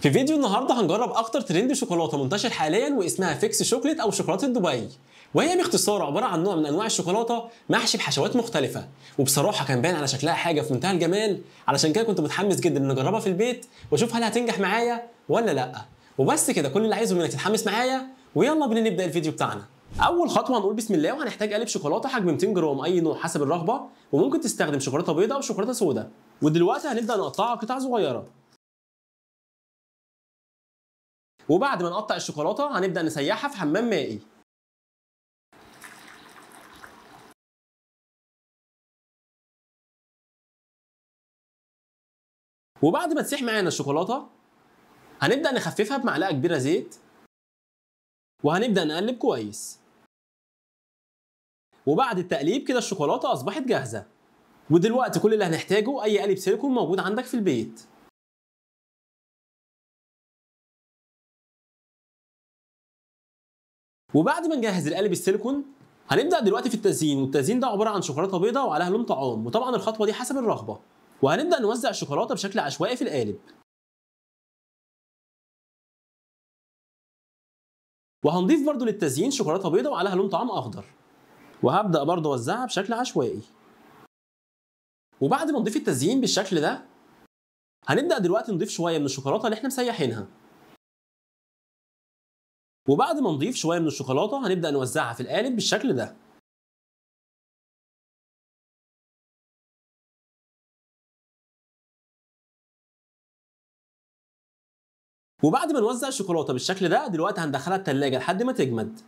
في فيديو النهارده هنجرب اكتر ترند شوكولاته منتشر حاليا واسمها فيكس شوكليت او شوكولاته دبي وهي باختصار عباره عن نوع من انواع الشوكولاته محشي بحشوات مختلفه وبصراحه كان باين على شكلها حاجه في منتهى الجمال علشان كده كنت متحمس جدا ان اجربها في البيت واشوف هل هتنجح معايا ولا لا وبس كده كل اللي عايزه منك تتحمس معايا ويلا بينا نبدا الفيديو بتاعنا اول خطوه هنقول بسم الله وهنحتاج قالب شوكولاته حجم 200 جرام اي نوع حسب الرغبه وممكن تستخدم شوكولاته بيضاء او شوكولاته سوداء ودلوقتي هنبدا نقطعها قطع صغيره وبعد ما نقطع الشوكولاته هنبدا نسيحها في حمام مائي وبعد ما تسيح معانا الشوكولاته هنبدا نخففها بمعلقه كبيره زيت وهنبدا نقلب كويس وبعد التقليب كده الشوكولاته اصبحت جاهزه ودلوقتي كل اللي هنحتاجه اي قالب سيليكون موجود عندك في البيت وبعد ما نجهز القالب السيليكون هنبدا دلوقتي في التزيين والتزيين ده عباره عن شوكولاته بيضاء وعليها لون طعام وطبعا الخطوه دي حسب الرغبه وهنبدا نوزع الشوكولاته بشكل عشوائي في القالب وهنضيف برضو للتزيين شوكولاته بيضاء وعليها لون طعام اخضر وهبدا برضو اوزعها بشكل عشوائي وبعد ما نضيف التزيين بالشكل ده هنبدا دلوقتي نضيف شويه من الشوكولاته اللي احنا مسيحينها وبعد ما نضيف شويه من الشوكولاته هنبدا نوزعها في القالب بالشكل ده وبعد ما نوزع الشوكولاته بالشكل ده دلوقتي هندخلها التلاجة لحد ما تجمد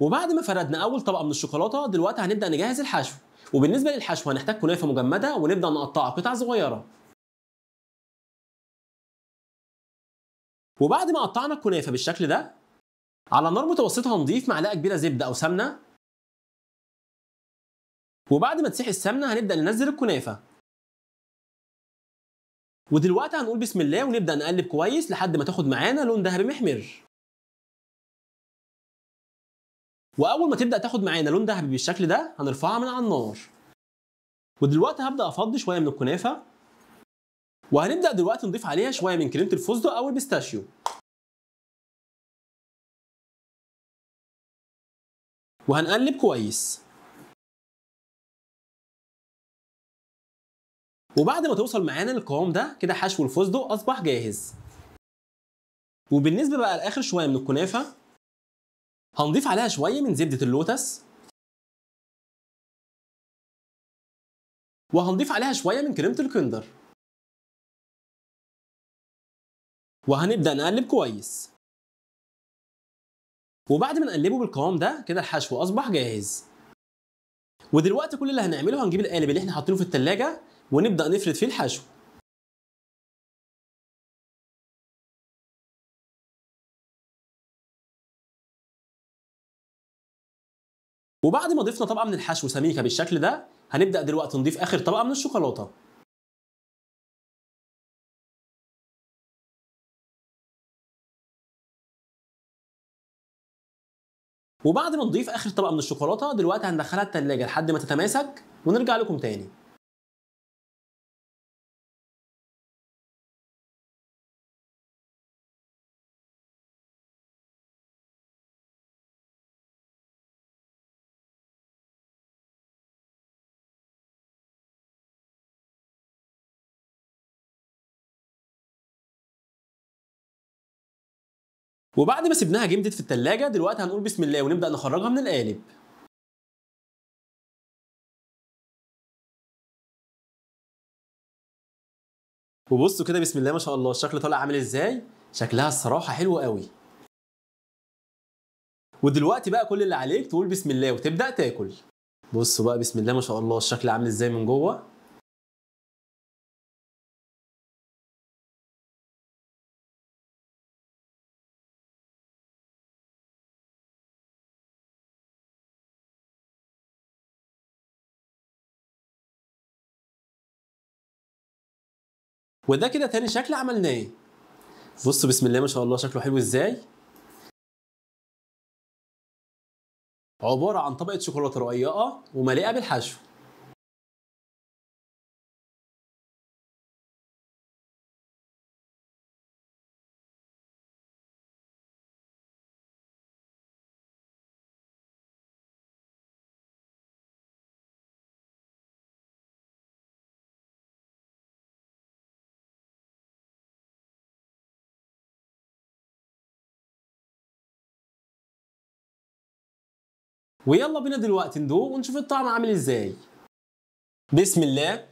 وبعد ما فردنا اول طبقه من الشوكولاته دلوقتي هنبدا نجهز الحشو وبالنسبه للحشو هنحتاج كنافه مجمده ونبدا نقطعها قطع صغيره وبعد ما قطعنا الكنافه بالشكل ده على نار متوسطه هنضيف معلقه كبيره زبده او سمنه وبعد ما تسيح السمنه هنبدا ننزل الكنافه ودلوقتي هنقول بسم الله ونبدا نقلب كويس لحد ما تاخد معانا لون ذهبي محمر واول ما تبدا تاخد معانا لون ذهبي بالشكل ده هنرفعها من على النار ودلوقتي هبدا افضي شويه من الكنافه وهنبدا دلوقتي نضيف عليها شويه من كريمه الفستق او البيستاشيو وهنقلب كويس وبعد ما توصل معانا للقوام ده كده حشو الفستق اصبح جاهز وبالنسبه بقى لاخر شويه من الكنافه هنضيف عليها شوية من زبدة اللوتس وهنضيف عليها شوية من كريمة الكندر وهنبدأ نقلب كويس وبعد ما نقلبه بالقوام ده كده الحشو أصبح جاهز ودلوقتي كل اللي هنعمله هنجيب القالب اللي احنا حاطينه في التلاجة ونبدأ نفرد فيه الحشو وبعد ما ضفنا طبقه من الحشو سميكه بالشكل ده هنبدا دلوقتي نضيف اخر طبقه من الشوكولاته وبعد ما نضيف اخر طبقه من الشوكولاته دلوقتي هندخلها التلاجة لحد ما تتماسك ونرجع لكم تاني وبعد ما سيبناها جمدت في التلاجة دلوقتي هنقول بسم الله ونبدأ نخرجها من القالب وبصوا كده بسم الله ما شاء الله الشكل طالع عامل ازاي شكلها الصراحة حلو قوي ودلوقتي بقى كل اللي عليك تقول بسم الله وتبدأ تاكل بصوا بقى بسم الله ما شاء الله الشكل عامل ازاي من جوه وده كده تاني شكل عملناه بصوا بسم الله ما شاء الله شكله حلو ازاي عباره عن طبقه شوكولاته رقيقه ومليئه بالحشو ويلا بينا دلوقتي ندوق ونشوف الطعم عامل ازاي بسم الله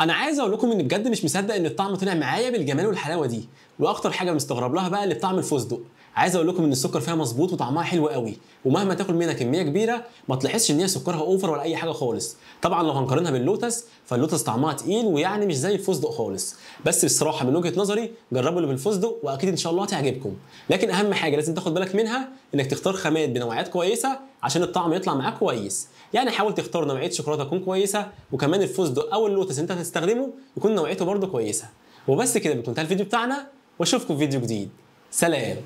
انا عايز اقول لكم ان بجد مش مصدق ان الطعم طلع معايا بالجمال والحلاوه دي واكتر حاجه مستغرب لها بقى اللي بطعم الفستق عايز اقول لكم ان السكر فيها مظبوط وطعمها حلو قوي ومهما تاكل منها كميه كبيره ما تلاحظش ان هي سكرها اوفر ولا اي حاجه خالص طبعا لو هنقارنها باللوتس فاللوتس طعمها تقيل ويعني مش زي الفستق خالص بس بصراحه من وجهه نظري جربوا اللي بالفستق واكيد ان شاء الله هتعجبكم لكن اهم حاجه لازم تاخد بالك منها انك تختار خامات بنوعيات كويسه عشان الطعم يطلع معاك كويس يعني حاول تختار نوعيه شوكولاته تكون كويسه وكمان الفستق او اللوتس انت هتستخدمه يكون نوعيته برده كويسه وبس كده بيكون انتهى الفيديو بتاعنا واشوفكم في فيديو جديد سلام